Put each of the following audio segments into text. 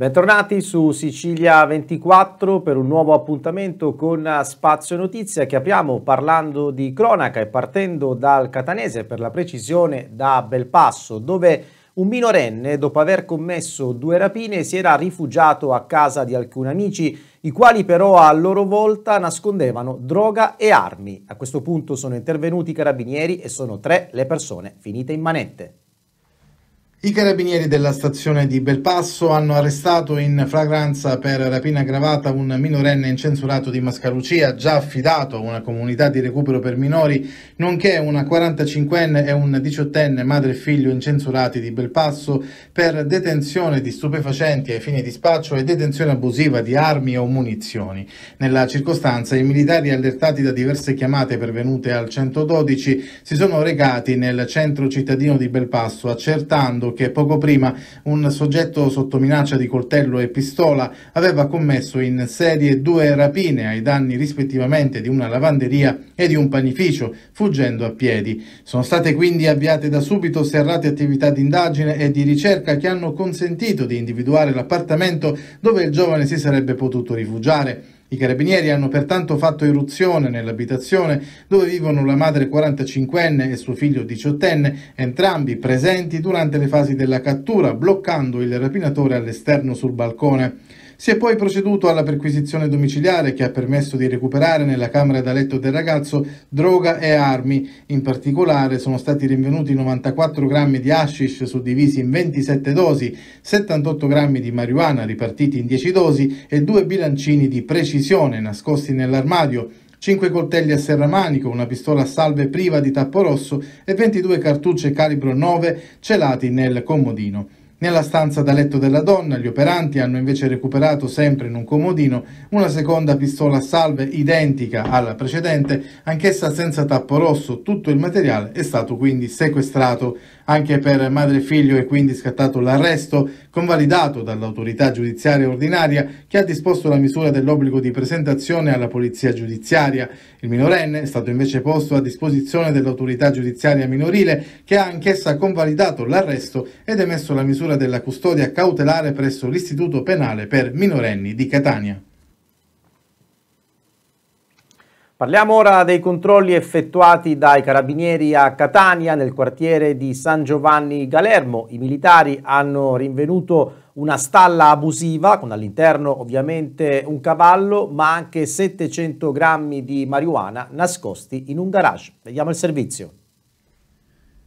Bentornati su Sicilia 24 per un nuovo appuntamento con Spazio Notizia che apriamo parlando di cronaca e partendo dal Catanese per la precisione da Belpasso dove un minorenne dopo aver commesso due rapine si era rifugiato a casa di alcuni amici i quali però a loro volta nascondevano droga e armi. A questo punto sono intervenuti i carabinieri e sono tre le persone finite in manette. I carabinieri della stazione di Belpasso hanno arrestato in fragranza per rapina aggravata un minorenne incensurato di Mascalucia, già affidato a una comunità di recupero per minori, nonché una 45enne e un 18enne madre e figlio incensurati di Belpasso per detenzione di stupefacenti ai fini di spaccio e detenzione abusiva di armi o munizioni. Nella circostanza i militari allertati da diverse chiamate pervenute al 112 si sono recati nel centro cittadino di Belpasso accertando ricordo che poco prima un soggetto sotto minaccia di coltello e pistola aveva commesso in serie due rapine ai danni rispettivamente di una lavanderia e di un panificio, fuggendo a piedi. Sono state quindi avviate da subito serrate attività di indagine e di ricerca che hanno consentito di individuare l'appartamento dove il giovane si sarebbe potuto rifugiare. I carabinieri hanno pertanto fatto irruzione nell'abitazione dove vivono la madre 45enne e suo figlio 18enne, entrambi presenti durante le fasi della cattura, bloccando il rapinatore all'esterno sul balcone. Si è poi proceduto alla perquisizione domiciliare che ha permesso di recuperare nella camera da letto del ragazzo droga e armi. In particolare sono stati rinvenuti 94 grammi di hashish suddivisi in 27 dosi, 78 grammi di marijuana ripartiti in 10 dosi e due bilancini di precisione nascosti nell'armadio 5 coltelli a serramanico, una pistola a salve priva di tappo rosso e 22 cartucce calibro 9 celati nel comodino. Nella stanza da letto della donna gli operanti hanno invece recuperato sempre in un comodino una seconda pistola a salve identica alla precedente, anch'essa senza tappo rosso, tutto il materiale è stato quindi sequestrato anche per madre e figlio e quindi scattato l'arresto, convalidato dall'autorità giudiziaria ordinaria che ha disposto la misura dell'obbligo di presentazione alla polizia giudiziaria. Il minorenne è stato invece posto a disposizione dell'autorità giudiziaria minorile che ha anch'essa convalidato l'arresto ed emesso la misura della custodia cautelare presso l'istituto penale per minorenni di Catania. Parliamo ora dei controlli effettuati dai carabinieri a Catania nel quartiere di San Giovanni Galermo. I militari hanno rinvenuto una stalla abusiva con all'interno ovviamente un cavallo ma anche 700 grammi di marijuana nascosti in un garage. Vediamo il servizio.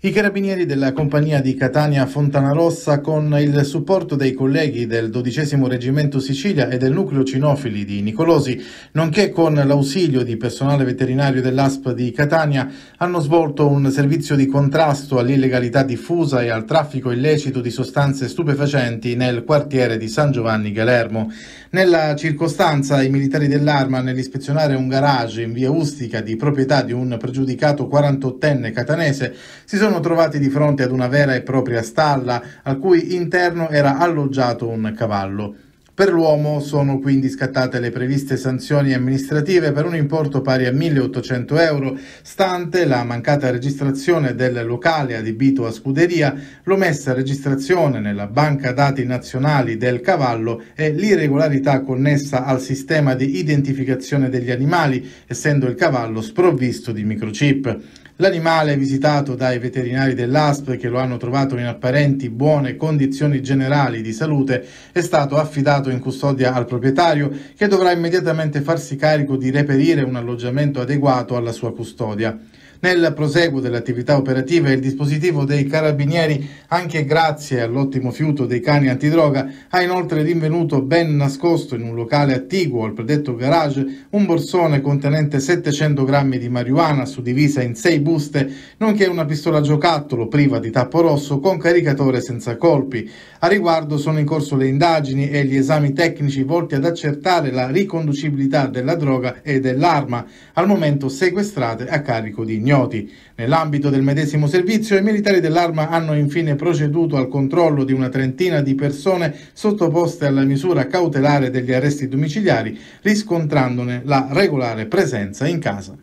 I carabinieri della compagnia di Catania Fontana Rossa, con il supporto dei colleghi del XII Reggimento Sicilia e del nucleo cinofili di Nicolosi, nonché con l'ausilio di personale veterinario dell'ASP di Catania, hanno svolto un servizio di contrasto all'illegalità diffusa e al traffico illecito di sostanze stupefacenti nel quartiere di San Giovanni Galermo. Nella circostanza, i militari dell'Arma, nell'ispezionare un garage in via Ustica di proprietà di un pregiudicato 48enne catanese, si sono sono trovati di fronte ad una vera e propria stalla al cui interno era alloggiato un cavallo. Per l'uomo sono quindi scattate le previste sanzioni amministrative per un importo pari a 1.800 euro, stante la mancata registrazione del locale adibito a scuderia, l'omessa registrazione nella banca dati nazionali del cavallo e l'irregolarità connessa al sistema di identificazione degli animali, essendo il cavallo sprovvisto di microchip. L'animale visitato dai veterinari dell'ASP che lo hanno trovato in apparenti buone condizioni generali di salute è stato affidato in custodia al proprietario che dovrà immediatamente farsi carico di reperire un alloggiamento adeguato alla sua custodia. Nel proseguo dell'attività operativa il dispositivo dei carabinieri, anche grazie all'ottimo fiuto dei cani antidroga, ha inoltre rinvenuto ben nascosto in un locale attiguo al predetto garage un borsone contenente 700 grammi di marijuana suddivisa in sei buste, nonché una pistola giocattolo priva di tappo rosso con caricatore senza colpi. A riguardo sono in corso le indagini e gli esami tecnici volti ad accertare la riconducibilità della droga e dell'arma, al momento sequestrate a carico di ignoti. Nell'ambito del medesimo servizio i militari dell'arma hanno infine proceduto al controllo di una trentina di persone sottoposte alla misura cautelare degli arresti domiciliari, riscontrandone la regolare presenza in casa.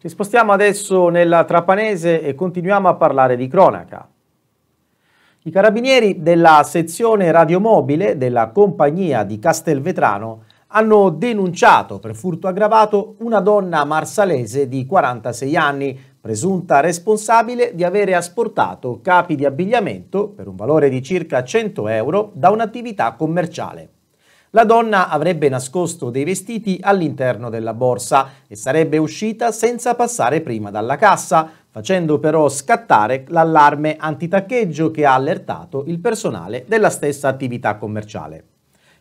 Ci spostiamo adesso nella Trapanese e continuiamo a parlare di cronaca. I carabinieri della sezione radiomobile della compagnia di Castelvetrano hanno denunciato per furto aggravato una donna marsalese di 46 anni, presunta responsabile di avere asportato capi di abbigliamento per un valore di circa 100 euro da un'attività commerciale. La donna avrebbe nascosto dei vestiti all'interno della borsa e sarebbe uscita senza passare prima dalla cassa, facendo però scattare l'allarme antitaccheggio che ha allertato il personale della stessa attività commerciale.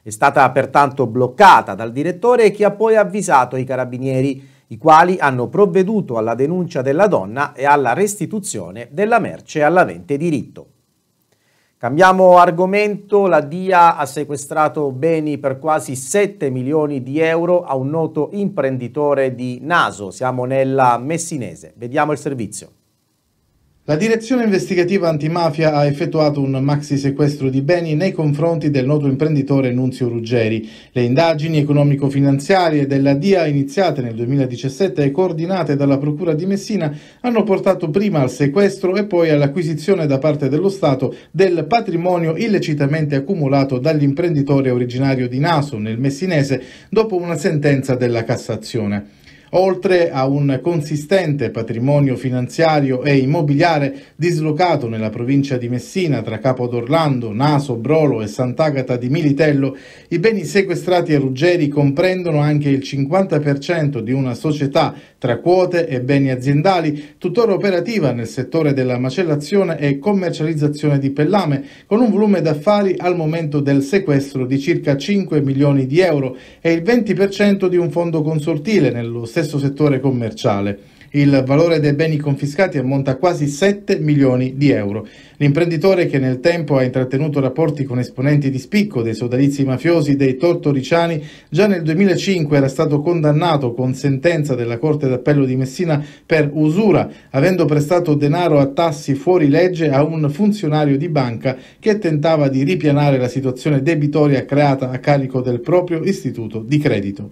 È stata pertanto bloccata dal direttore che ha poi avvisato i carabinieri, i quali hanno provveduto alla denuncia della donna e alla restituzione della merce all'avente diritto. Cambiamo argomento, la DIA ha sequestrato beni per quasi 7 milioni di euro a un noto imprenditore di Naso, siamo nella Messinese. Vediamo il servizio. La direzione investigativa antimafia ha effettuato un maxi sequestro di beni nei confronti del noto imprenditore Nunzio Ruggeri. Le indagini economico-finanziarie della DIA iniziate nel 2017 e coordinate dalla Procura di Messina hanno portato prima al sequestro e poi all'acquisizione da parte dello Stato del patrimonio illecitamente accumulato dall'imprenditore originario di Naso nel Messinese dopo una sentenza della Cassazione oltre a un consistente patrimonio finanziario e immobiliare dislocato nella provincia di Messina tra Capo d'Orlando, Naso, Brolo e Sant'Agata di Militello, i beni sequestrati a Ruggeri comprendono anche il 50% di una società tra quote e beni aziendali, tuttora operativa nel settore della macellazione e commercializzazione di pellame, con un volume d'affari al momento del sequestro di circa 5 milioni di euro e il 20% di un fondo consortile nello stesso stesso settore commerciale. Il valore dei beni confiscati ammonta a quasi 7 milioni di euro. L'imprenditore che nel tempo ha intrattenuto rapporti con esponenti di spicco dei sodalizi mafiosi dei tortoriciani già nel 2005 era stato condannato con sentenza della Corte d'Appello di Messina per usura, avendo prestato denaro a tassi fuori legge a un funzionario di banca che tentava di ripianare la situazione debitoria creata a carico del proprio istituto di credito.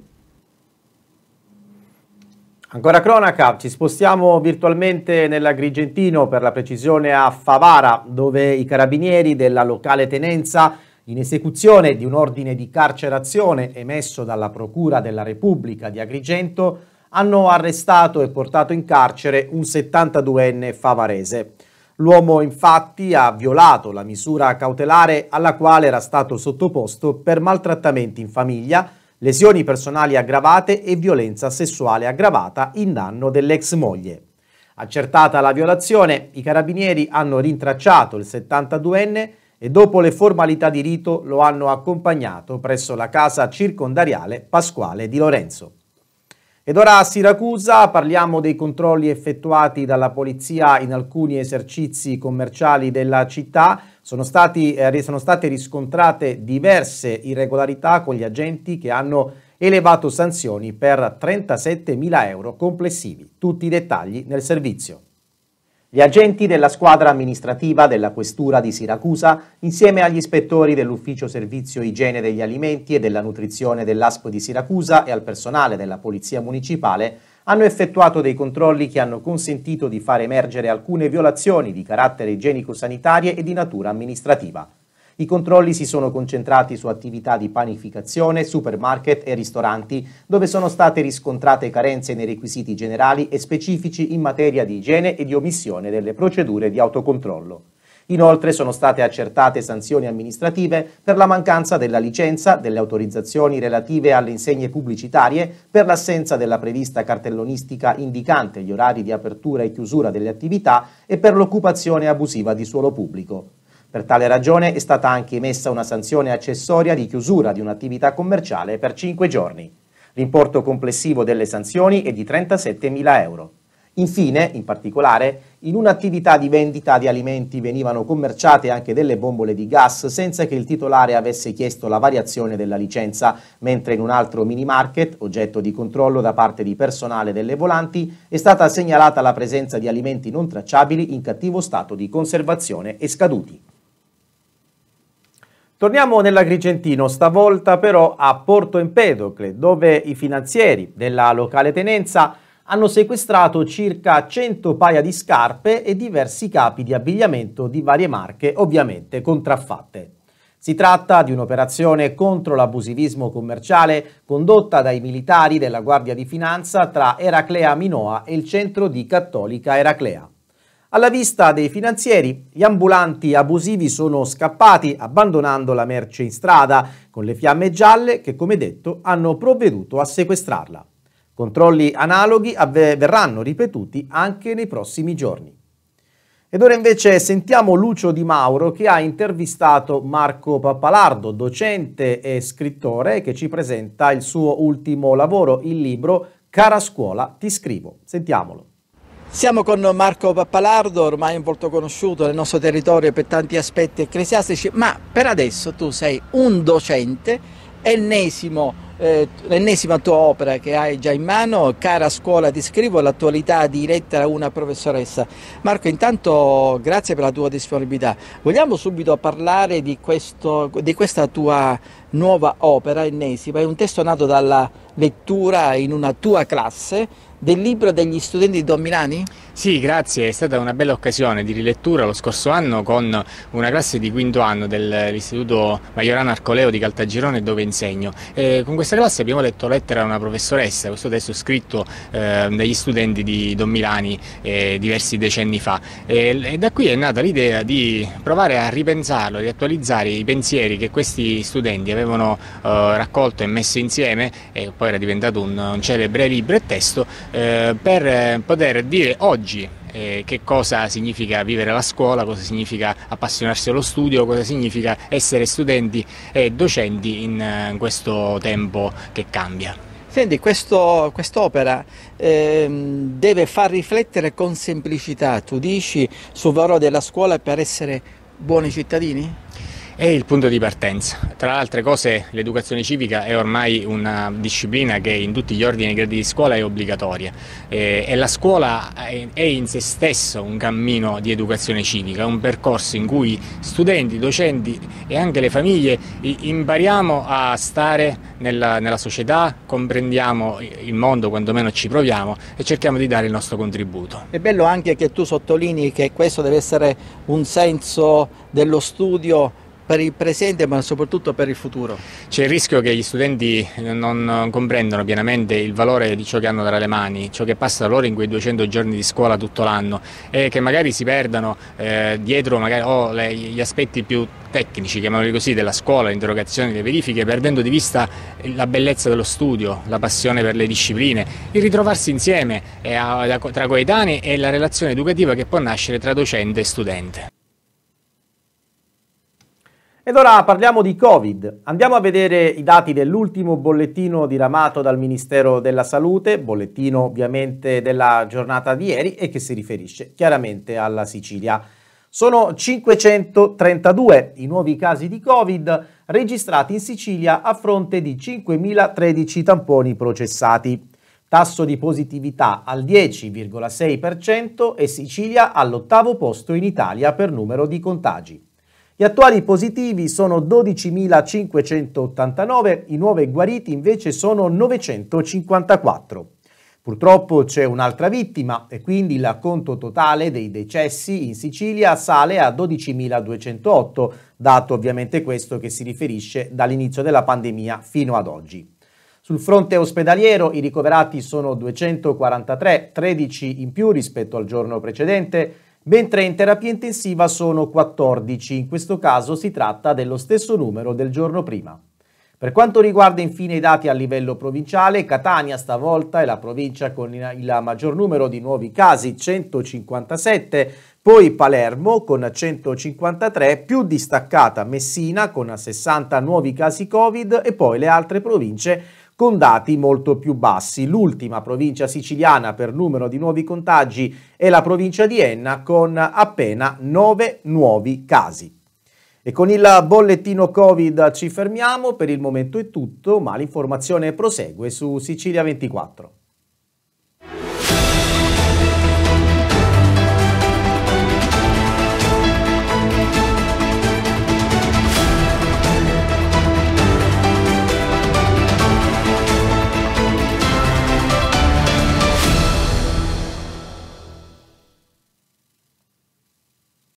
Ancora cronaca, ci spostiamo virtualmente nell'Agrigentino, per la precisione a Favara, dove i carabinieri della locale tenenza, in esecuzione di un ordine di carcerazione emesso dalla Procura della Repubblica di Agrigento, hanno arrestato e portato in carcere un 72enne favarese. L'uomo infatti ha violato la misura cautelare alla quale era stato sottoposto per maltrattamenti in famiglia, lesioni personali aggravate e violenza sessuale aggravata in danno dell'ex moglie. Accertata la violazione, i carabinieri hanno rintracciato il 72enne e dopo le formalità di rito lo hanno accompagnato presso la casa circondariale Pasquale di Lorenzo. Ed ora a Siracusa parliamo dei controlli effettuati dalla polizia in alcuni esercizi commerciali della città sono, stati, eh, sono state riscontrate diverse irregolarità con gli agenti che hanno elevato sanzioni per 37.000 euro complessivi. Tutti i dettagli nel servizio. Gli agenti della squadra amministrativa della Questura di Siracusa, insieme agli ispettori dell'Ufficio Servizio Igiene degli Alimenti e della Nutrizione dell'ASP di Siracusa e al personale della Polizia Municipale, hanno effettuato dei controlli che hanno consentito di far emergere alcune violazioni di carattere igienico-sanitarie e di natura amministrativa. I controlli si sono concentrati su attività di panificazione, supermarket e ristoranti, dove sono state riscontrate carenze nei requisiti generali e specifici in materia di igiene e di omissione delle procedure di autocontrollo. Inoltre sono state accertate sanzioni amministrative per la mancanza della licenza, delle autorizzazioni relative alle insegne pubblicitarie, per l'assenza della prevista cartellonistica indicante gli orari di apertura e chiusura delle attività e per l'occupazione abusiva di suolo pubblico. Per tale ragione è stata anche emessa una sanzione accessoria di chiusura di un'attività commerciale per 5 giorni. L'importo complessivo delle sanzioni è di 37.000 euro. Infine, in particolare, in un'attività di vendita di alimenti venivano commerciate anche delle bombole di gas senza che il titolare avesse chiesto la variazione della licenza, mentre in un altro mini market, oggetto di controllo da parte di personale delle volanti, è stata segnalata la presenza di alimenti non tracciabili in cattivo stato di conservazione e scaduti. Torniamo nell'Agrigentino, stavolta però a Porto Empedocle, dove i finanzieri della locale tenenza hanno sequestrato circa 100 paia di scarpe e diversi capi di abbigliamento di varie marche, ovviamente contraffatte. Si tratta di un'operazione contro l'abusivismo commerciale condotta dai militari della Guardia di Finanza tra Eraclea Minoa e il centro di Cattolica Eraclea. Alla vista dei finanzieri, gli ambulanti abusivi sono scappati abbandonando la merce in strada con le fiamme gialle che, come detto, hanno provveduto a sequestrarla. Controlli analoghi avver- verranno ripetuti anche nei prossimi giorni. Ed ora invece sentiamo Lucio Di Mauro che ha intervistato Marco Pappalardo, docente e scrittore, che ci presenta il suo ultimo lavoro, il libro Cara scuola, ti scrivo. Sentiamolo. Siamo con Marco Pappalardo, ormai molto conosciuto nel nostro territorio per tanti aspetti ecclesiastici, ma per adesso tu sei un docente ennesimo eh, l'ennesima tua opera che hai già in mano, cara scuola ti scrivo l'attualità di lettera una professoressa. Marco, intanto grazie per la tua disponibilità. Vogliamo subito parlare di, questo, di questa tua nuova opera ennesima, è un testo nato dalla lettura in una tua classe del libro degli studenti di Don Milani? Sì, grazie, è stata una bella occasione di rilettura lo scorso anno con una classe di quinto anno dell'Istituto Maiorano Arcoleo di Caltagirone dove insegno. E con questa classe abbiamo letto lettera a una professoressa, questo testo scritto eh, dagli studenti di Don Milani eh, diversi decenni fa e, e, da qui è nata l'idea di provare a ripensarlo, di attualizzare i pensieri che questi studenti avevano eh, raccolto e messo insieme e poi era diventato un, un celebre libro e testo eh, per eh, poter dire oggi eh, che cosa significa vivere la scuola, cosa significa appassionarsi allo studio, cosa significa essere studenti e docenti in, eh, in questo tempo che cambia. Senti, quest'opera eh, deve far riflettere con semplicità, tu dici, sul valore della scuola per essere buoni cittadini? è il punto di partenza. Tra le altre cose l'educazione civica è ormai una disciplina che in tutti gli ordini e gradi di scuola è obbligatoria eh, e la scuola è in se stesso un cammino di educazione civica, un percorso in cui studenti, docenti e anche le famiglie impariamo a stare nella, nella società, comprendiamo il mondo quantomeno ci proviamo e cerchiamo di dare il nostro contributo. È bello anche che tu sottolinei che questo deve essere un senso dello studio per il presente ma soprattutto per il futuro. C'è il rischio che gli studenti non comprendano pienamente il valore di ciò che hanno tra le mani, ciò che passa loro in quei 200 giorni di scuola tutto l'anno e che magari si perdano eh, dietro magari, oh, le, gli aspetti più tecnici, chiamiamoli così, della scuola, le interrogazioni, le verifiche, perdendo di vista la bellezza dello studio, la passione per le discipline, il ritrovarsi insieme eh, tra coetanei e la relazione educativa che può nascere tra docente e studente. Ed ora parliamo di Covid. Andiamo a vedere i dati dell'ultimo bollettino diramato dal Ministero della Salute, bollettino ovviamente della giornata di ieri e che si riferisce chiaramente alla Sicilia. Sono 532 i nuovi casi di Covid registrati in Sicilia a fronte di 5.013 tamponi processati. Tasso di positività al 10,6% e Sicilia all'ottavo posto in Italia per numero di contagi. Gli attuali positivi sono 12.589, i nuovi guariti invece sono 954. Purtroppo c'è un'altra vittima e quindi il conto totale dei decessi in Sicilia sale a 12.208, dato ovviamente questo che si riferisce dall'inizio della pandemia fino ad oggi. Sul fronte ospedaliero i ricoverati sono 243, 13 in più rispetto al giorno precedente, mentre in terapia intensiva sono 14, in questo caso si tratta dello stesso numero del giorno prima. Per quanto riguarda infine i dati a livello provinciale, Catania stavolta è la provincia con il maggior numero di nuovi casi, 157, poi Palermo con 153, più distaccata Messina con 60 nuovi casi Covid e poi le altre province con dati molto più bassi. L'ultima provincia siciliana per numero di nuovi contagi è la provincia di Enna con appena 9 nuovi casi. E con il bollettino Covid ci fermiamo, per il momento è tutto, ma l'informazione prosegue su Sicilia 24.